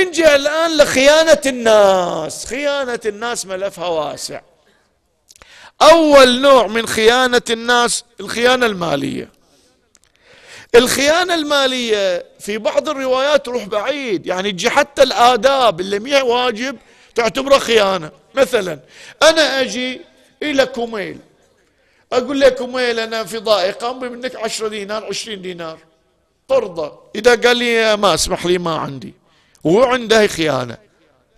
نجي الآن لخيانة الناس خيانة الناس ملفها واسع أول نوع من خيانة الناس الخيانة المالية الخيانة المالية في بعض الروايات تروح بعيد يعني تجي حتى الآداب اللي مية واجب تعتبره خيانة مثلا أنا أجي إلى كوميل أقول لك كوميل أنا في ضائقة أمي منك عشرة دينار عشرين دينار ترضى إذا قال لي ما اسمح لي ما عندي وهو عنده خيانة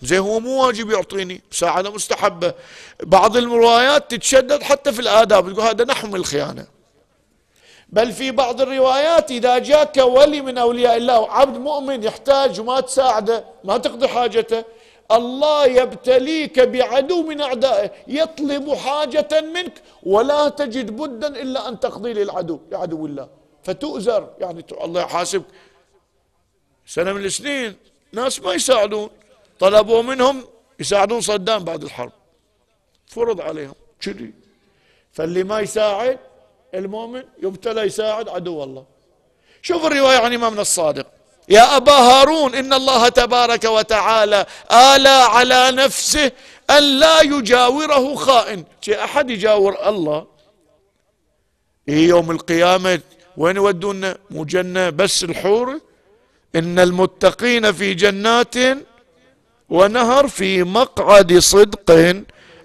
زي هو مو واجب يعطيني مساعدة مستحبة بعض الروايات تتشدد حتى في الآداب تقول هذا نحو من الخيانة بل في بعض الروايات إذا جاك ولي من أولياء الله وعبد مؤمن يحتاج وما تساعده ما تقضي حاجته الله يبتليك بعدو من أعدائه يطلب حاجة منك ولا تجد بدا إلا أن تقضي للعدو لعدو الله فتؤزر يعني الله يحاسبك سنة من السنين ناس ما يساعدون طلبوا منهم يساعدون صدام بعد الحرب فرض عليهم كذي فاللي ما يساعد المؤمن يبتلى يساعد عدو الله شوف الرواية عن إمامنا الصادق يا أبا هارون إن الله تبارك وتعالى آلى على نفسه أن لا يجاوره خائن شيء أحد يجاور الله إيه يوم القيامة وين يودونا مو جنة بس الحور ان المتقين في جنات ونهر في مقعد صدق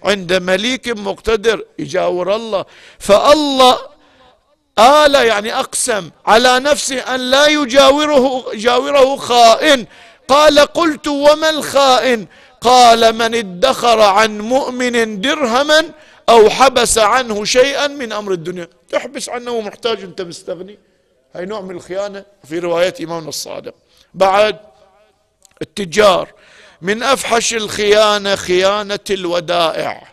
عند مليك مقتدر يجاور الله فالله آل يعني أقسم على نفسه أن لا يجاوره جاوره خائن قال قلت وما الخائن قال من ادخر عن مؤمن درهما أو حبس عنه شيئا من أمر الدنيا تحبس عنه محتاج أنت مستغني هاي نوع من الخيانة في رواية إمامنا الصادق بعد التجار من أفحش الخيانة خيانة الودائع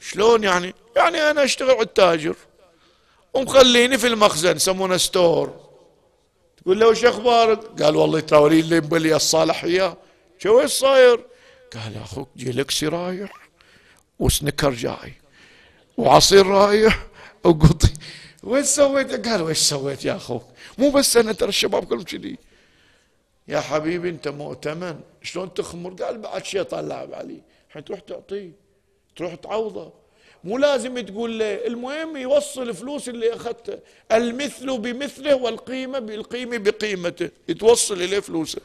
شلون يعني يعني أنا أشتغل على التاجر ومخليني في المخزن يسمونه ستور تقول له وش اخبارك؟ قال والله تراولي اللي مبلي الصالح اياه شو ايش صاير؟ قال اخوك جيلكسي رايح وسنكر جاي وعصير رايح وقطي وش سويت قال وش سويت يا اخوك مو بس انا ترى الشباب كلهم كذي يا حبيبي انت مؤتمن شلون تخمر قال بعد شيطان طلع علي الحين تروح تعطيه تروح تعوضه مو لازم تقول له المهم يوصل الفلوس اللي اخذته المثل بمثله والقيمه بالقيمه بقيمته توصل اليه فلوسه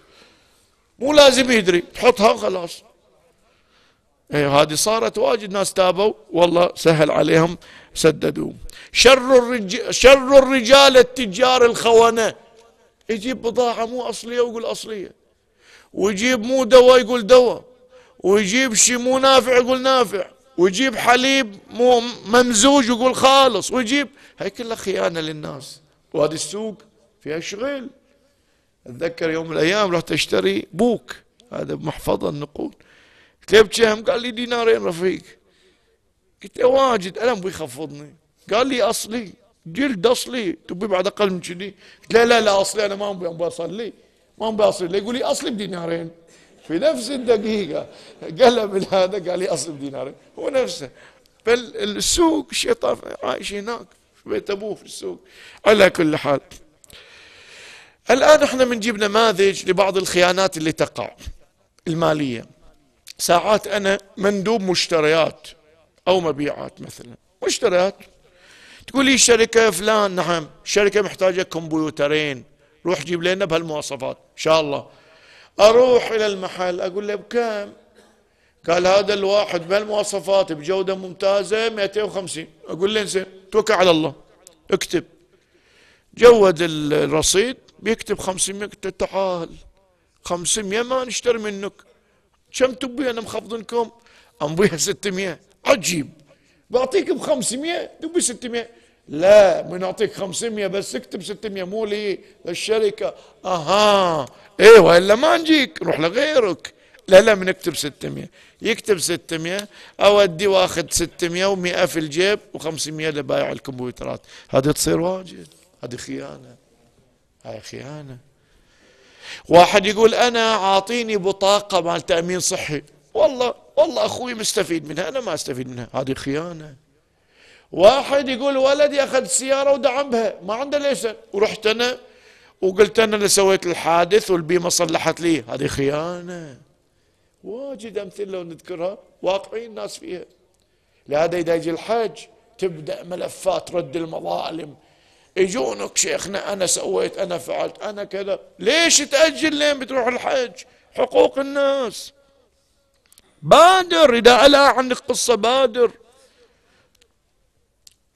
مو لازم يدري تحطها وخلاص إيه، هذه صارت واجد ناس تابوا والله سهل عليهم سددوا شر الرجال شر الرجال التجار الخونه يجيب بضاعه مو اصليه ويقول اصليه ويجيب مو دواء يقول دواء ويجيب شيء مو نافع يقول نافع ويجيب حليب مو ممزوج يقول خالص ويجيب هاي كلها خيانه للناس وهذا السوق فيها شغل اتذكر يوم من الايام رحت اشتري بوك هذا بمحفظه النقود هم قال لي دينارين رفيق قلت له واجد انا ابوي قال لي اصلي جلد اصلي تبي بعد اقل من كذي قلت لا لا لا اصلي انا ما ابي اصلي ما ابي اصلي يقول لي اصلي بدينارين في نفس الدقيقة قلب هذا قال لي اصلي بدينارين هو نفسه فالسوق الشيطان عايش هناك في بيت أبوه في السوق على كل حال الآن احنا بنجيب نماذج لبعض الخيانات اللي تقع المالية ساعات أنا مندوب مشتريات أو مبيعات مثلا مشتريات تقول لي الشركة فلان نعم الشركة محتاجة كمبيوترين روح جيب لنا بهالمواصفات إن شاء الله أروح إلى المحل أقول له بكم قال هذا الواحد بهالمواصفات بجودة ممتازة 250 أقول له انزين توكل على الله اكتب جود الرصيد بيكتب 500 تعال 500 ما نشتري منك كم تبي انا مخفضنكم انبيها 600 عجيب بعطيك ب 500 تبي 600 لا بنعطيك 500 بس اكتب 600 مو لي للشركه اها ايه والا ما نجيك روح لغيرك لا لا بنكتب 600 يكتب 600 اودي واخذ 600 و100 في الجيب و500 لبايع الكمبيوترات هذه تصير واجد هذه خيانه هاي خيانه واحد يقول أنا عاطيني بطاقة مال تأمين صحي والله والله أخوي مستفيد منها أنا ما أستفيد منها هذه خيانة واحد يقول ولدي أخذ سيارة ودعم بها ما عنده ليش ورحت أنا وقلت أنا اللي سويت الحادث والبيمة صلحت لي هذه خيانة واجد أمثلة لو نذكرها واقعين الناس فيها لهذا إذا يجي الحج تبدأ ملفات رد المظالم يجونك شيخنا انا سويت انا فعلت انا كذا ليش تاجل لين بتروح الحج حقوق الناس بادر اذا الا عندك قصه بادر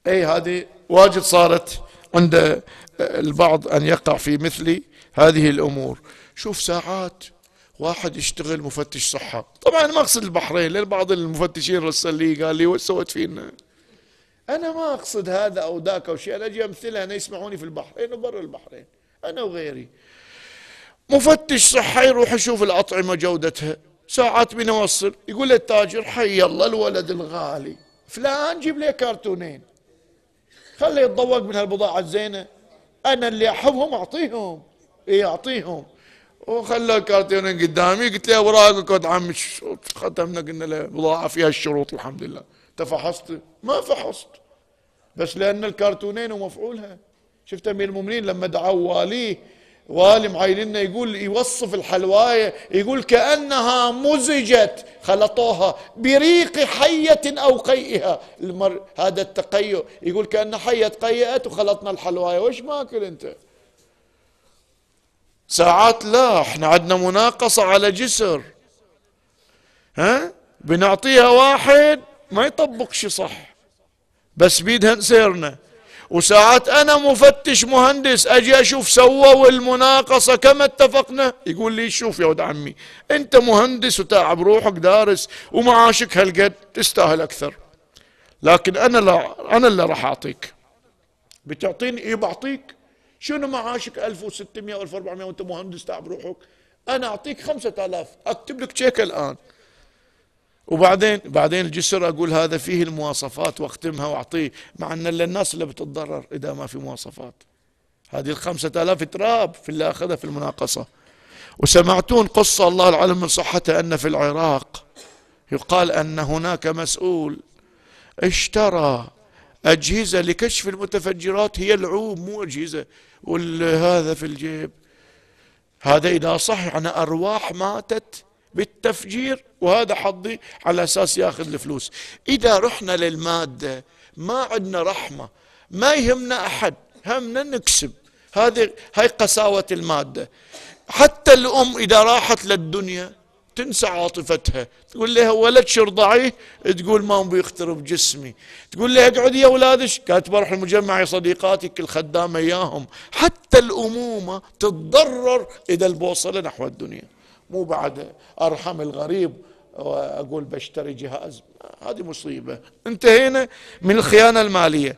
اي هذه واجد صارت عند آه، البعض ان يقع في مثل هذه الامور شوف ساعات واحد يشتغل مفتش صحه طبعا ما اقصد البحرين لان بعض المفتشين رسل لي قال لي وش سويت فينا أنا ما أقصد هذا أو ذاك أو شيء أنا أجي أمثلها أنا يسمعوني في البحرين وبر البحرين أنا وغيري مفتش صحة يروح يشوف الأطعمة جودتها ساعات بنوصل يقول التاجر حي الله الولد الغالي فلان جيب لي كرتونين خليه يتضوق من هالبضاعة الزينة أنا اللي أحبهم أعطيهم إي أعطيهم وخلى الكرتونين قدامي قلت له وراك كود عمي ختمنا قلنا له بضاعة فيها الشروط الحمد لله انت فحصت ما فحصت بس لان الكرتونين ومفعولها شفت امير المؤمنين لما دعوا واليه والي معايلنا يقول يوصف الحلوايه يقول كانها مزجت خلطوها بريق حيه او قيئها المر هذا التقيؤ يقول كان حيه قيئت وخلطنا الحلوايه وش ماكل انت ساعات لا احنا عندنا مناقصه على جسر ها بنعطيها واحد ما يطبق شي صح بس بيدها سيرنا وساعات انا مفتش مهندس اجي اشوف سووا المناقصة كما اتفقنا يقول لي شوف يا ولد عمي انت مهندس وتعب روحك دارس ومعاشك هالقد تستاهل اكثر لكن انا لا انا اللي راح اعطيك بتعطيني ايه بعطيك شنو معاشك 1600 و 1400 وانت مهندس تعب روحك انا اعطيك 5000 اكتب لك تشيك الان وبعدين بعدين الجسر اقول هذا فيه المواصفات واختمها واعطيه مع ان الناس اللي بتتضرر اذا ما في مواصفات هذه الخمسة آلاف تراب في اللي أخذها في المناقصة وسمعتون قصة الله العلم من صحتها أن في العراق يقال أن هناك مسؤول اشترى أجهزة لكشف المتفجرات هي العوم مو أجهزة وهذا في الجيب هذا إذا صح يعني أرواح ماتت بالتفجير وهذا حظي على اساس ياخذ الفلوس اذا رحنا للماده ما عندنا رحمه ما يهمنا احد همنا نكسب هذه هاي قساوه الماده حتى الام اذا راحت للدنيا تنسى عاطفتها تقول لها ولد شرضعيه تقول ما بيخترب جسمي تقول لها اقعدي يا اولادش كانت بروح المجمع يا صديقاتك الخدامه اياهم حتى الامومه تتضرر اذا البوصله نحو الدنيا مو بعد ارحم الغريب واقول بشتري جهاز هذه مصيبه انتهينا من الخيانه الماليه